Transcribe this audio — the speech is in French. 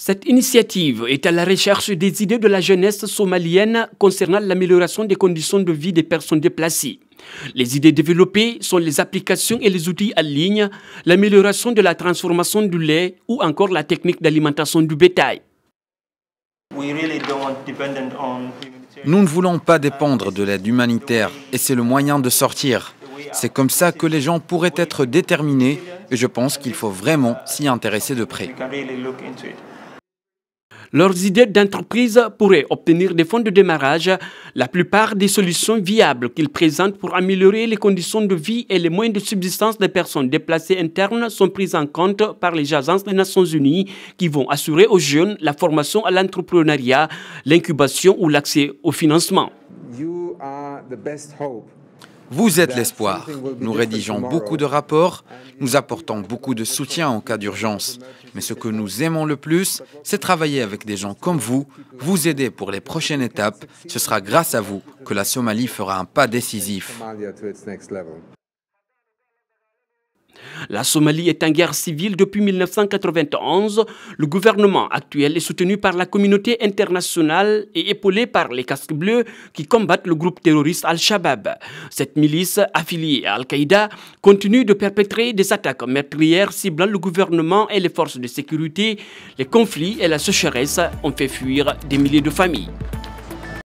Cette initiative est à la recherche des idées de la jeunesse somalienne concernant l'amélioration des conditions de vie des personnes déplacées. Les idées développées sont les applications et les outils en ligne, l'amélioration de la transformation du lait ou encore la technique d'alimentation du bétail. Nous ne voulons pas dépendre de l'aide humanitaire et c'est le moyen de sortir. C'est comme ça que les gens pourraient être déterminés et je pense qu'il faut vraiment s'y intéresser de près. Leurs idées d'entreprise pourraient obtenir des fonds de démarrage. La plupart des solutions viables qu'ils présentent pour améliorer les conditions de vie et les moyens de subsistance des personnes déplacées internes sont prises en compte par les agences des Nations Unies qui vont assurer aux jeunes la formation à l'entrepreneuriat, l'incubation ou l'accès au financement. Vous êtes l'espoir. Nous rédigeons beaucoup de rapports, nous apportons beaucoup de soutien en cas d'urgence. Mais ce que nous aimons le plus, c'est travailler avec des gens comme vous, vous aider pour les prochaines étapes. Ce sera grâce à vous que la Somalie fera un pas décisif. La Somalie est en guerre civile depuis 1991. Le gouvernement actuel est soutenu par la communauté internationale et épaulé par les casques bleus qui combattent le groupe terroriste Al-Shabaab. Cette milice affiliée à Al-Qaïda continue de perpétrer des attaques meurtrières ciblant le gouvernement et les forces de sécurité. Les conflits et la sécheresse ont fait fuir des milliers de familles.